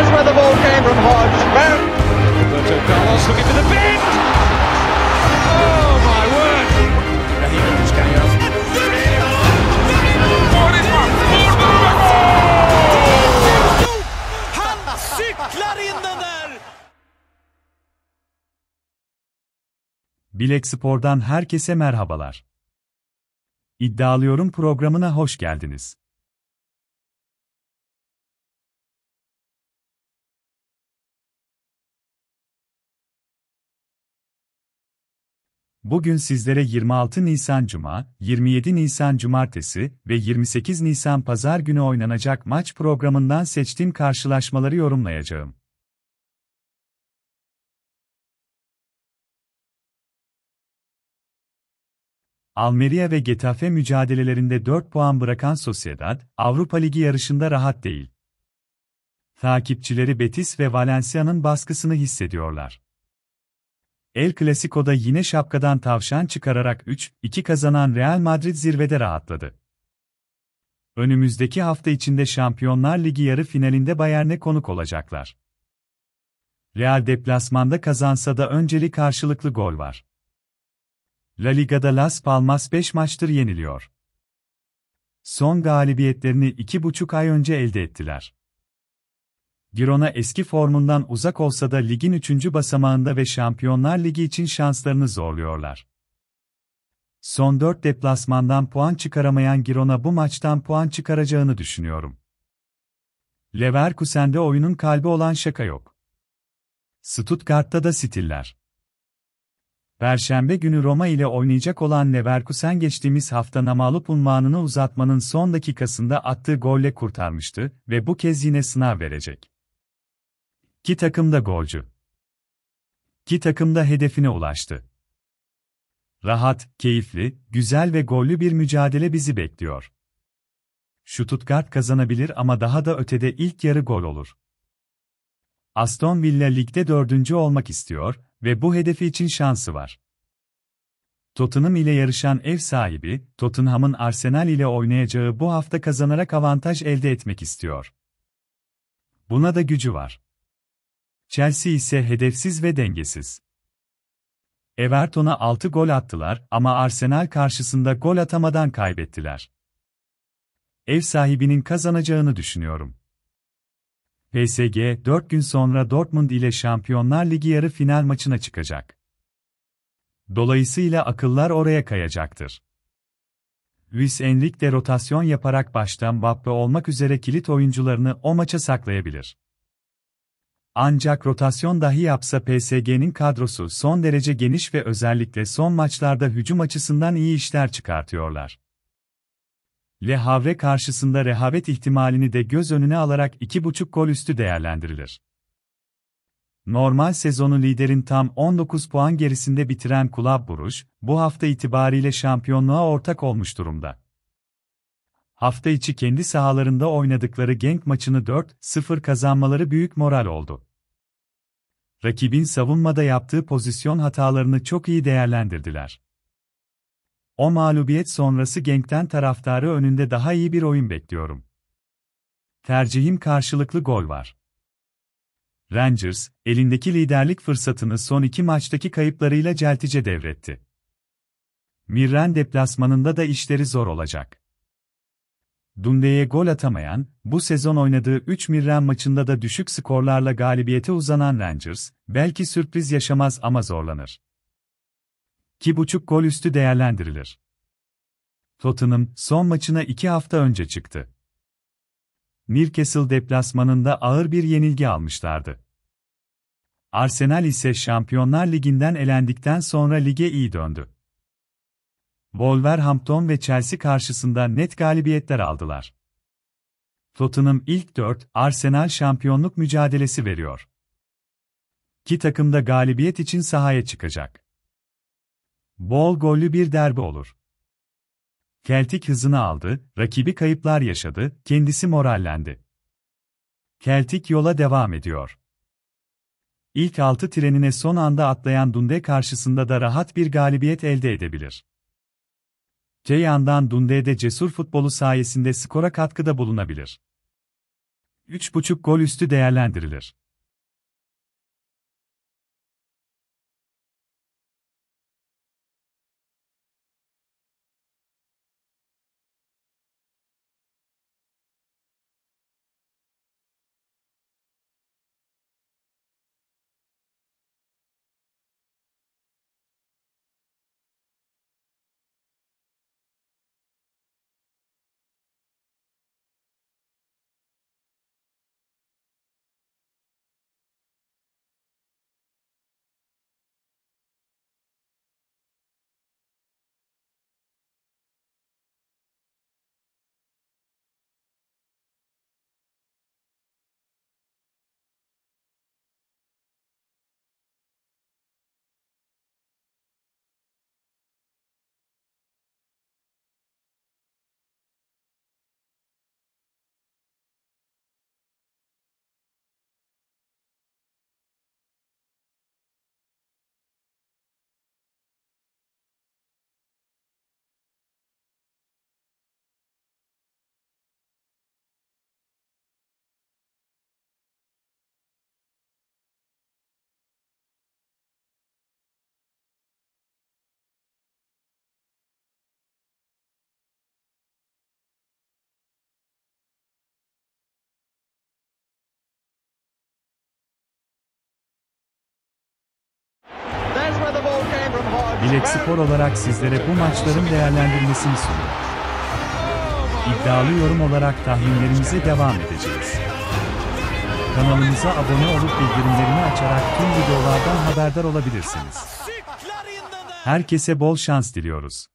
There's where the ball came from Hodge. Roberto Carlos looking for the bend. Oh my word. Raheem just going up. Bilek Spor'dan herkese merhabalar. İddialıyorum programına hoş geldiniz. Bugün sizlere 26 Nisan Cuma, 27 Nisan Cumartesi ve 28 Nisan Pazar günü oynanacak maç programından seçtiğim karşılaşmaları yorumlayacağım. Almeria ve Getafe mücadelelerinde 4 puan bırakan Sociedad, Avrupa Ligi yarışında rahat değil. Takipçileri Betis ve Valencia'nın baskısını hissediyorlar. El Clasico'da yine şapkadan tavşan çıkararak 3-2 kazanan Real Madrid zirvede rahatladı. Önümüzdeki hafta içinde Şampiyonlar Ligi yarı finalinde Bayern'e konuk olacaklar. Real deplasmanda kazansa da önceli karşılıklı gol var. La Liga'da Las Palmas 5 maçtır yeniliyor. Son galibiyetlerini 2,5 ay önce elde ettiler. Girona eski formundan uzak olsa da ligin 3. basamağında ve Şampiyonlar Ligi için şanslarını zorluyorlar. Son 4 deplasmandan puan çıkaramayan Girona bu maçtan puan çıkaracağını düşünüyorum. Leverkusen'de oyunun kalbi olan şaka yok. Stuttgart'ta da stiller. Perşembe günü Roma ile oynayacak olan Leverkusen geçtiğimiz hafta namalup unvanını uzatmanın son dakikasında attığı golle kurtarmıştı ve bu kez yine sınav verecek. Ki takımda golcü. Ki takımda hedefine ulaştı. Rahat, keyifli, güzel ve gollü bir mücadele bizi bekliyor. Stuttgart kazanabilir ama daha da ötede ilk yarı gol olur. Aston Villa ligde dördüncü olmak istiyor ve bu hedefi için şansı var. Tottenham ile yarışan ev sahibi, Tottenham'ın Arsenal ile oynayacağı bu hafta kazanarak avantaj elde etmek istiyor. Buna da gücü var. Chelsea ise hedefsiz ve dengesiz. Everton'a 6 gol attılar ama Arsenal karşısında gol atamadan kaybettiler. Ev sahibinin kazanacağını düşünüyorum. PSG 4 gün sonra Dortmund ile Şampiyonlar Ligi yarı final maçına çıkacak. Dolayısıyla akıllar oraya kayacaktır. Luis Enrique de rotasyon yaparak baştan Mbappe olmak üzere kilit oyuncularını o maça saklayabilir. Ancak rotasyon dahi yapsa PSG'nin kadrosu son derece geniş ve özellikle son maçlarda hücum açısından iyi işler çıkartıyorlar. Le Havre karşısında rehavet ihtimalini de göz önüne alarak 2.5 gol üstü değerlendirilir. Normal sezonu liderin tam 19 puan gerisinde bitiren Kulüp Buruş, bu hafta itibariyle şampiyonluğa ortak olmuş durumda hafta içi kendi sahalarında oynadıkları Genk maçını 4-0 kazanmaları büyük moral oldu. Rakibin savunmada yaptığı pozisyon hatalarını çok iyi değerlendirdiler. O mağlubiyet sonrası Genk'ten taraftarı önünde daha iyi bir oyun bekliyorum. Tercihim karşılıklı gol var. Rangers, elindeki liderlik fırsatını son iki maçtaki kayıplarıyla celtice devretti. Mirren deplasmanında da işleri zor olacak. Dunde'ye gol atamayan, bu sezon oynadığı 3 Mirren maçında da düşük skorlarla galibiyete uzanan Rangers, belki sürpriz yaşamaz ama zorlanır. 2.5 gol üstü değerlendirilir. Tottenham, son maçına 2 hafta önce çıktı. Newcastle deplasmanında ağır bir yenilgi almışlardı. Arsenal ise Şampiyonlar Ligi'nden elendikten sonra lige iyi döndü. Wolverhampton ve Chelsea karşısında net galibiyetler aldılar. Tottenham ilk 4, Arsenal şampiyonluk mücadelesi veriyor. Ki da galibiyet için sahaya çıkacak. Bol gollü bir derbi olur. Celtic hızını aldı, rakibi kayıplar yaşadı, kendisi morallendi. Celtic yola devam ediyor. İlk altı trenine son anda atlayan Dundee karşısında da rahat bir galibiyet elde edebilir. C yandan Dunde'de cesur futbolu sayesinde skora katkıda bulunabilir. 3.5 gol üstü değerlendirilir. Bilek Spor olarak sizlere bu maçların değerlendirmesini sunuyor. İddialı yorum olarak tahminlerimize devam edeceğiz. Kanalımıza abone olup bildirimlerini açarak tüm videolardan haberdar olabilirsiniz. Herkese bol şans diliyoruz.